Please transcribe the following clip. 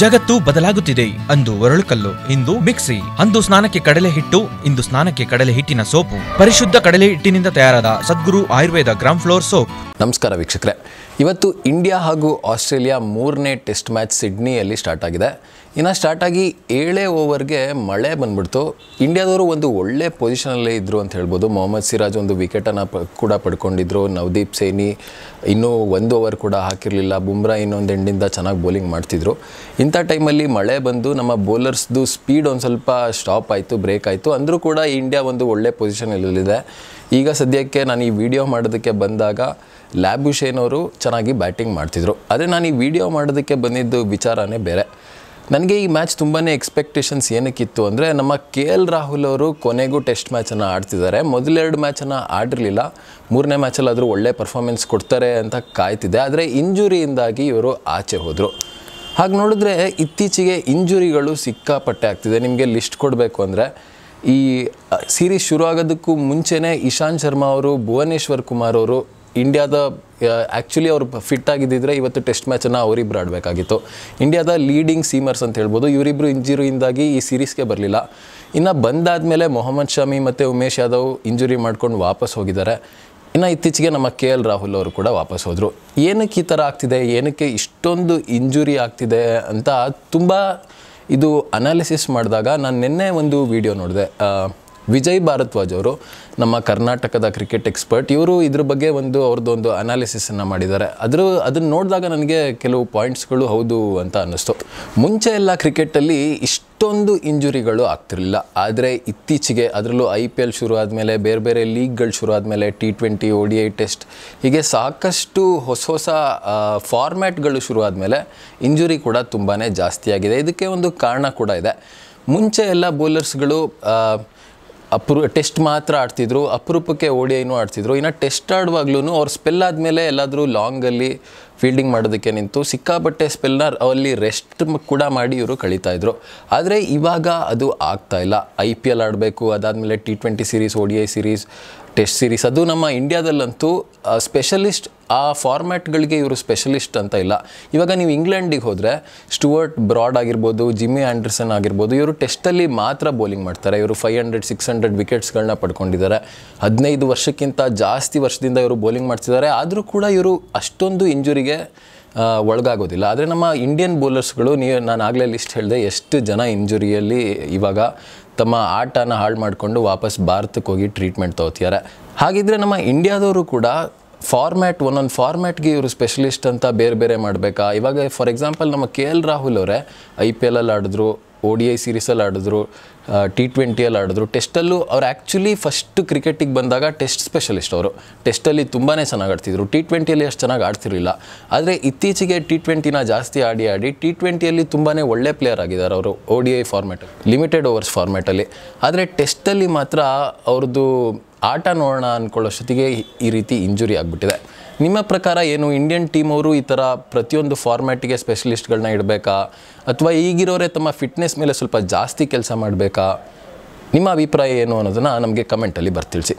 ಜಗತ್ತು ಬದಲಾಗುತ್ತಿದೆ ಅಂದು ಒರಳುಕಲ್ಲು ಇಂದು ಮಿಕ್ಸಿ ಅಂದು ಸ್ನಾನಕ್ಕೆ ಕಡಲೆ ಹಿಟ್ಟು ಇಂದು ಸ್ನಾನಕ್ಕೆ ಕಡಲೆ ಹಿಟ್ಟಿನ ಸೋಪು ಪರಿಶುದ್ಧ ಕಡಲೆ ಹಿಟ್ಟಿನಿಂದ ತಯಾರಾದ Sadguru Ayurveda gram flour soap ನಮಸ್ಕಾರ ವೀಕ್ಷಕರೇ ಇವತ್ತು ಇಂಡಿಯಾ ಹಾಗೂ ಆಸ್ಟ್ರೇಲಿಯಾ ಮೂರನೇ ಟೆಸ್ಟ್ ಮ್ಯಾಚ್ ಸಿಡ್ನಿಯಲ್ಲಿ ಸ್ಟಾರ್ಟ್ ಆಗಿದೆ ಇನ್ನು ಸ್ಟಾರ್ಟಾಗಿ ಏಳೇ ಓವರ್ಗೆ ಮಳೆ ಬಂದ್ಬಿಡ್ತು ಇಂಡಿಯಾದವರು ಒಂದು ಒಳ್ಳೆ ಪೊಸಿಷನಲ್ಲೇ ಇದ್ದರು ಅಂತ ಹೇಳ್ಬೋದು ಮೊಹಮ್ಮದ್ ಸಿರಾಜ್ ಒಂದು ವಿಕೆಟನ್ನು ಪ ಕೂಡ ಪಡ್ಕೊಂಡಿದ್ರು ನವದೀಪ್ ಸೈನಿ ಇನ್ನೂ ಒಂದು ಓವರ್ ಕೂಡ ಹಾಕಿರಲಿಲ್ಲ ಬುಮ್ರಾ ಇನ್ನೊಂದು ಎಂಡಿಂದ ಚೆನ್ನಾಗಿ ಬೌಲಿಂಗ್ ಮಾಡ್ತಿದ್ರು ಇಂಥ ಟೈಮಲ್ಲಿ ಮಳೆ ಬಂದು ನಮ್ಮ ಬೌಲರ್ಸ್ದು ಸ್ಪೀಡ್ ಒಂದು ಸ್ವಲ್ಪ ಸ್ಟಾಪ್ ಆಯಿತು ಬ್ರೇಕ್ ಆಯಿತು ಅಂದರೂ ಕೂಡ ಇಂಡಿಯಾ ಒಂದು ಒಳ್ಳೆ ಪೊಸಿಷನಲ್ಲಿದೆ ಈಗ ಸದ್ಯಕ್ಕೆ ನಾನು ಈ ವಿಡಿಯೋ ಮಾಡೋದಕ್ಕೆ ಬಂದಾಗ ಲ್ಯಾಬುಷೇನ್ ಅವರು ಚೆನ್ನಾಗಿ ಬ್ಯಾಟಿಂಗ್ ಮಾಡ್ತಿದ್ರು ಆದರೆ ನಾನು ಈ ವಿಡಿಯೋ ಮಾಡೋದಕ್ಕೆ ಬಂದಿದ್ದು ವಿಚಾರನೇ ಬೇರೆ ನನಗೆ ಈ ಮ್ಯಾಚ್ ತುಂಬಾ ಎಕ್ಸ್ಪೆಕ್ಟೇಷನ್ಸ್ ಏನಕ್ಕಿತ್ತು ಅಂದರೆ ನಮ್ಮ ಕೆ ಎಲ್ ರಾಹುಲ್ ಅವರು ಕೊನೆಗೂ ಟೆಸ್ಟ್ ಮ್ಯಾಚನ್ನು ಆಡ್ತಿದ್ದಾರೆ ಮೊದಲೆರಡು ಮ್ಯಾಚನ್ನು ಆಡಿರಲಿಲ್ಲ ಮೂರನೇ ಆದರೂ ಒಳ್ಳೆ ಪರ್ಫಾರ್ಮೆನ್ಸ್ ಕೊಡ್ತಾರೆ ಅಂತ ಕಾಯ್ತಿದೆ ಆದರೆ ಇಂಜುರಿಯಿಂದಾಗಿ ಇವರು ಆಚೆ ಹೋದರು ಹಾಗೆ ನೋಡಿದ್ರೆ ಇತ್ತೀಚೆಗೆ ಇಂಜುರಿಗಳು ಸಿಕ್ಕಾಪಟ್ಟೆ ಆಗ್ತಿದೆ ನಿಮಗೆ ಲಿಸ್ಟ್ ಕೊಡಬೇಕು ಅಂದರೆ ಈ ಸೀರೀಸ್ ಶುರು ಆಗೋದಕ್ಕೂ ಮುಂಚೆನೇ ಇಶಾಂತ್ ಶರ್ಮಾ ಅವರು ಭುವನೇಶ್ವರ್ ಕುಮಾರ್ ಅವರು ಇಂಡಿಯಾದ ಆ್ಯಕ್ಚುಲಿ ಅವ್ರು ಫಿಟ್ ಆಗಿದ್ದಿದ್ರೆ ಇವತ್ತು ಟೆಸ್ಟ್ ಮ್ಯಾಚನ್ನು ಅವರಿಬ್ಬರು ಆಡಬೇಕಾಗಿತ್ತು ಇಂಡಿಯಾದ ಲೀಡಿಂಗ್ ಸೀಮರ್ಸ್ ಅಂತ ಹೇಳ್ಬೋದು ಇವರಿಬ್ಬರು ಇಂಜುರಿಯಿಂದಾಗಿ ಈ ಸೀರೀಸ್ಗೆ ಬರಲಿಲ್ಲ ಇನ್ನು ಮೇಲೆ ಮೊಹಮ್ಮದ್ ಶಮಿ ಮತ್ತು ಉಮೇಶ್ ಯಾದವ್ ಇಂಜುರಿ ಮಾಡ್ಕೊಂಡು ವಾಪಸ್ ಹೋಗಿದ್ದಾರೆ ಇನ್ನು ಇತ್ತೀಚೆಗೆ ನಮ್ಮ ಕೆ ಎಲ್ ರಾಹುಲ್ ಅವರು ಕೂಡ ವಾಪಸ್ ಹೋದರು ಏನಕ್ಕೆ ಈ ಥರ ಆಗ್ತಿದೆ ಏನಕ್ಕೆ ಇಷ್ಟೊಂದು ಇಂಜುರಿ ಆಗ್ತಿದೆ ಅಂತ ತುಂಬ ಇದು ಅನಾಲಿಸಿಸ್ ಮಾಡಿದಾಗ ನಾನು ನಿನ್ನೆ ಒಂದು ವಿಡಿಯೋ ನೋಡಿದೆ ವಿಜಯ್ ಭಾರದ್ವಾಜ್ ಅವರು ನಮ್ಮ ಕರ್ನಾಟಕದ ಕ್ರಿಕೆಟ್ ಎಕ್ಸ್ಪರ್ಟ್ ಇವರು ಇದ್ರ ಬಗ್ಗೆ ಒಂದು ಒಂದು ಅನಾಲಿಸಿಸನ್ನು ಮಾಡಿದ್ದಾರೆ ಅದ್ರ ಅದನ್ನು ನೋಡಿದಾಗ ನನಗೆ ಕೆಲವು ಪಾಯಿಂಟ್ಸ್ಗಳು ಹೌದು ಅಂತ ಅನ್ನಿಸ್ತು ಮುಂಚೆ ಎಲ್ಲ ಕ್ರಿಕೆಟಲ್ಲಿ ಇಷ್ಟೊಂದು ಇಂಜುರಿಗಳು ಆಗ್ತಿರಲಿಲ್ಲ ಆದರೆ ಇತ್ತೀಚೆಗೆ ಅದರಲ್ಲೂ ಐ ಪಿ ಎಲ್ ಶುರು ಆದಮೇಲೆ ಬೇರೆ ಬೇರೆ ಲೀಗ್ಗಳು ಶುರು ಆದಮೇಲೆ T twenty O D I test ಹೀಗೆ ಸಾಕಷ್ಟು ಹೊಸ ಹೊಸ ಫಾರ್ಮ್ಯಾಟ್ಗಳು ಶುರು ಆದಮೇಲೆ ಇಂಜುರಿ ಕೂಡ ತುಂಬಾ ಜಾಸ್ತಿಯಾಗಿದೆ ಇದಕ್ಕೆ ಒಂದು ಕಾರಣ ಕೂಡ ಇದೆ ಮುಂಚೆ ಎಲ್ಲ ಬೌಲರ್ಸ್ಗಳು ಅಪ್ರೂ ಟೆಸ್ಟ್ ಮಾತ್ರ ಆಡ್ತಿದ್ರು ಅಪರೂಪಕ್ಕೆ ಓಡಿ ಐನೂ ಆಡ್ತಿದ್ರು ಇನ್ನು ಟೆಸ್ಟ್ ಆಡುವಾಗ್ಲೂ ಅವ್ರು ಸ್ಪೆಲ್ ಆದಮೇಲೆ ಎಲ್ಲಾದರೂ ಲಾಂಗಲ್ಲಿ ಫೀಲ್ಡಿಂಗ್ ಮಾಡೋದಕ್ಕೆ ನಿಂತು ಸಿಕ್ಕಾಪಟ್ಟೆ ಸ್ಪೆಲ್ನ ಅಲ್ಲಿ ರೆಸ್ಟ್ ಕೂಡ ಮಾಡಿ ಇವರು ಕಳೀತಾಯಿದ್ರು ಆದರೆ ಇವಾಗ ಅದು ಆಗ್ತಾಯಿಲ್ಲ ಐ ಪಿ ಎಲ್ ಆಡಬೇಕು ಅದಾದಮೇಲೆ T twenty series O D I series test series ಅದು ನಮ್ಮ ಇಂಡ್ಯಾದಲ್ಲಂತೂ ಸ್ಪೆಷಲಿಸ್ಟ್ ಆ ಫಾರ್ಮ್ಯಾಟ್ಗಳಿಗೆ ಇವರು ಸ್ಪೆಷಲಿಸ್ಟ್ ಅಂತ ಇಲ್ಲ ಇವಾಗ ನೀವು ಇಂಗ್ಲೆಂಡಿಗೆ ಹೋದರೆ ಸ್ಟುವರ್ಟ್ ಬ್ರಾಡ್ ಆಗಿರ್ಬೋದು ಜಿಮ್ಮಿ ಆ್ಯಂಡರ್ಸನ್ ಆಗಿರ್ಬೋದು ಇವರು ಟೆಸ್ಟಲ್ಲಿ ಮಾತ್ರ ಬೌಲಿಂಗ್ ಮಾಡ್ತಾರೆ ಇವರು ಫೈವ್ ಹಂಡ್ರೆಡ್ ಸಿಕ್ಸ್ ಹಂಡ್ರೆಡ್ ವಿಕೆಟ್ಸ್ಗಳನ್ನ ಪಡ್ಕೊಂಡಿದ್ದಾರೆ ಹದಿನೈದು ವರ್ಷಕ್ಕಿಂತ ಜಾಸ್ತಿ ವರ್ಷದಿಂದ ಇವರು ಬೌಲಿಂಗ್ ಮಾಡ್ತಿದ್ದಾರೆ ಆದರೂ ಕೂಡ ಇವರು ಅಷ್ಟೊಂದು ಇಂಜುರಿಗೆ ಒಳಗಾಗೋದಿಲ್ಲ ಆದರೆ ನಮ್ಮ ಇಂಡಿಯನ್ ಬೌಲರ್ಸ್ಗಳು ನೀವು ನಾನು ಆಗಲೇ ಲಿಸ್ಟ್ ಹೇಳಿದೆ ಎಷ್ಟು ಜನ ಇಂಜುರಿಯಲ್ಲಿ ಇವಾಗ ತಮ್ಮ ಆಟನ ಹಾಳು ಮಾಡಿಕೊಂಡು ವಾಪಸ್ ಭಾರತಕ್ಕೆ ಹೋಗಿ ಟ್ರೀಟ್ಮೆಂಟ್ ತೊಗೋತಿದ್ದಾರೆ ಹಾಗಿದ್ರೆ ನಮ್ಮ ಇಂಡಿಯಾದವರು ಕೂಡ ಫಾರ್ಮ್ಯಾಟ್ ಒಂದೊಂದು ಫಾರ್ಮ್ಯಾಟ್ಗೆ ಇವರು ಸ್ಪೆಷಲಿಸ್ಟ್ ಅಂತ ಬೇರೆ ಬೇರೆ ಮಾಡಬೇಕಾ ಇವಾಗ ಫಾರ್ ಎಕ್ಸಾಂಪಲ್ ನಮ್ಮ ಕೆ ಎಲ್ ರಾಹುಲ್ ಅವರೇ ಐ ಪಿ ಎಲಲ್ಲಿ ಆಡಿದ್ರು ಓ ಡಿ ಐ ಸೀರೀಸಲ್ಲಿ ಆಡಿದ್ರು ಟಿ ಟ್ವೆಂಟಿಯಲ್ಲಿ ಆಡಿದ್ರು ಟೆಸ್ಟಲ್ಲೂ ಅವ್ರು ಆ್ಯಕ್ಚುಲಿ ಫಸ್ಟ್ ಕ್ರಿಕೆಟಿಗೆ ಬಂದಾಗ ಟೆಸ್ಟ್ ಸ್ಪೆಷಲಿಸ್ಟ್ ಅವರು ಟೆಸ್ಟಲ್ಲಿ ತುಂಬಾ ಚೆನ್ನಾಗಿ ಆಡ್ತಿದ್ರು ಟಿ ಟ್ವೆಂಟಿಯಲ್ಲಿ ಅಷ್ಟು ಚೆನ್ನಾಗಿ ಆಡ್ತಿರಲಿಲ್ಲ ಆದರೆ ಇತ್ತೀಚೆಗೆ ಟಿ ಟ್ವೆಂಟಿನ ಜಾಸ್ತಿ ಆಡಿ ಆಡಿ ಟಿ ಟ್ವೆಂಟಿಯಲ್ಲಿ ತುಂಬಾ ಒಳ್ಳೆ ಪ್ಲೇಯರ್ ಆಗಿದ್ದಾರೆ ಅವರು O D I format limited overs ಫಾರ್ಮೆಟಲ್ಲಿ ಆದರೆ ಟೆಸ್ಟಲ್ಲಿ ಮಾತ್ರ ಅವ್ರದ್ದು ಆಟ ನೋಡೋಣ ಅಂದ್ಕೊಳ್ಳೋಷ್ಟೊತ್ತಿಗೆ ಈ ರೀತಿ ಇಂಜುರಿ ಆಗಿಬಿಟ್ಟಿದೆ ನಿಮ್ಮ ಪ್ರಕಾರ ಏನು ಇಂಡಿಯನ್ ಟೀಮ್ ಅವರು ಈ ಥರ ಪ್ರತಿಯೊಂದು ಫಾರ್ಮ್ಯಾಟಿಗೆ ಸ್ಪೆಷಲಿಸ್ಟ್ಗಳನ್ನ ಇಡಬೇಕಾ ಅಥವಾ ಈಗಿರೋರೆ ತಮ್ಮ ಫಿಟ್ನೆಸ್ ಮೇಲೆ ಸ್ವಲ್ಪ ಜಾಸ್ತಿ ಕೆಲಸ ಮಾಡಬೇಕಾ ನಿಮ್ಮ ಅಭಿಪ್ರಾಯ ಏನು ಅನ್ನೋದನ್ನು ನಮಗೆ ಕಮೆಂಟಲ್ಲಿ ಬರ್ತಿಳಿಸಿ